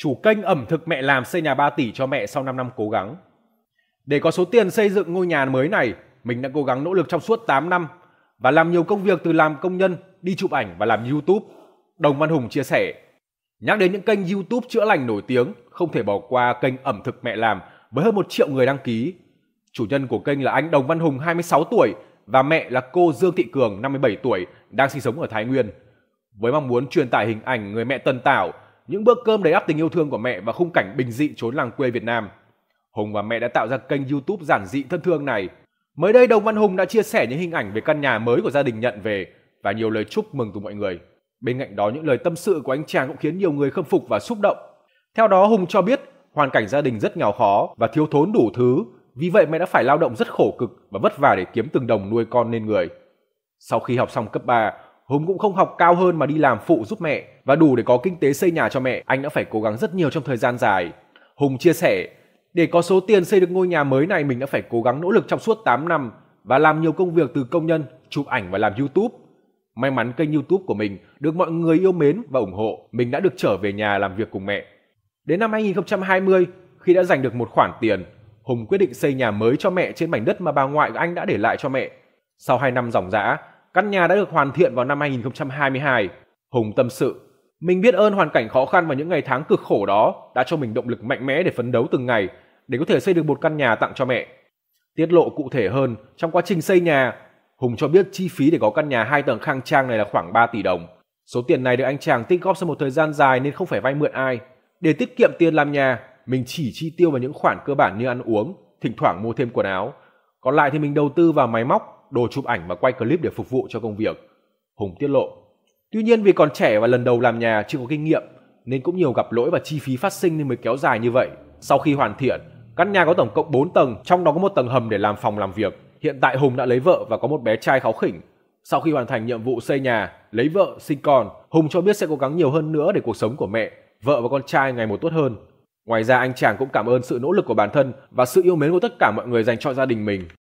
chủ kênh ẩm thực mẹ làm xây nhà 3 tỷ cho mẹ sau 5 năm cố gắng. Để có số tiền xây dựng ngôi nhà mới này, mình đã cố gắng nỗ lực trong suốt 8 năm và làm nhiều công việc từ làm công nhân, đi chụp ảnh và làm YouTube. Đồng Văn Hùng chia sẻ, nhắc đến những kênh YouTube chữa lành nổi tiếng, không thể bỏ qua kênh ẩm thực mẹ làm với hơn 1 triệu người đăng ký. Chủ nhân của kênh là anh Đồng Văn Hùng 26 tuổi và mẹ là cô Dương Thị Cường 57 tuổi đang sinh sống ở Thái Nguyên. Với mong muốn truyền tải hình ảnh người mẹ tần tảo, những bữa cơm đầy áp tình yêu thương của mẹ và khung cảnh bình dị trốn làng quê Việt Nam. Hùng và mẹ đã tạo ra kênh YouTube giản dị thân thương này. Mới đây Đồng Văn Hùng đã chia sẻ những hình ảnh về căn nhà mới của gia đình nhận về và nhiều lời chúc mừng từ mọi người. Bên cạnh đó những lời tâm sự của anh chàng cũng khiến nhiều người khâm phục và xúc động. Theo đó Hùng cho biết hoàn cảnh gia đình rất nghèo khó và thiếu thốn đủ thứ, vì vậy mẹ đã phải lao động rất khổ cực và vất vả để kiếm từng đồng nuôi con nên người. Sau khi học xong cấp 3, Hùng cũng không học cao hơn mà đi làm phụ giúp mẹ và đủ để có kinh tế xây nhà cho mẹ, anh đã phải cố gắng rất nhiều trong thời gian dài. Hùng chia sẻ, để có số tiền xây được ngôi nhà mới này mình đã phải cố gắng nỗ lực trong suốt 8 năm và làm nhiều công việc từ công nhân, chụp ảnh và làm YouTube. May mắn kênh YouTube của mình được mọi người yêu mến và ủng hộ, mình đã được trở về nhà làm việc cùng mẹ. Đến năm 2020, khi đã giành được một khoản tiền, Hùng quyết định xây nhà mới cho mẹ trên mảnh đất mà bà ngoại của anh đã để lại cho mẹ. Sau 2 năm dòng dã. Căn nhà đã được hoàn thiện vào năm 2022. Hùng tâm sự, mình biết ơn hoàn cảnh khó khăn và những ngày tháng cực khổ đó đã cho mình động lực mạnh mẽ để phấn đấu từng ngày để có thể xây được một căn nhà tặng cho mẹ. Tiết lộ cụ thể hơn, trong quá trình xây nhà, Hùng cho biết chi phí để có căn nhà 2 tầng khang trang này là khoảng 3 tỷ đồng. Số tiền này được anh chàng tích góp sau một thời gian dài nên không phải vay mượn ai. Để tiết kiệm tiền làm nhà, mình chỉ chi tiêu vào những khoản cơ bản như ăn uống, thỉnh thoảng mua thêm quần áo. Còn lại thì mình đầu tư vào máy móc, đồ chụp ảnh và quay clip để phục vụ cho công việc. Hùng tiết lộ. Tuy nhiên vì còn trẻ và lần đầu làm nhà chưa có kinh nghiệm nên cũng nhiều gặp lỗi và chi phí phát sinh nên mới kéo dài như vậy. Sau khi hoàn thiện, căn nhà có tổng cộng 4 tầng, trong đó có một tầng hầm để làm phòng làm việc. Hiện tại Hùng đã lấy vợ và có một bé trai kháu khỉnh. Sau khi hoàn thành nhiệm vụ xây nhà, lấy vợ, sinh con, Hùng cho biết sẽ cố gắng nhiều hơn nữa để cuộc sống của mẹ, vợ và con trai ngày một tốt hơn. Ngoài ra anh chàng cũng cảm ơn sự nỗ lực của bản thân và sự yêu mến của tất cả mọi người dành cho gia đình mình.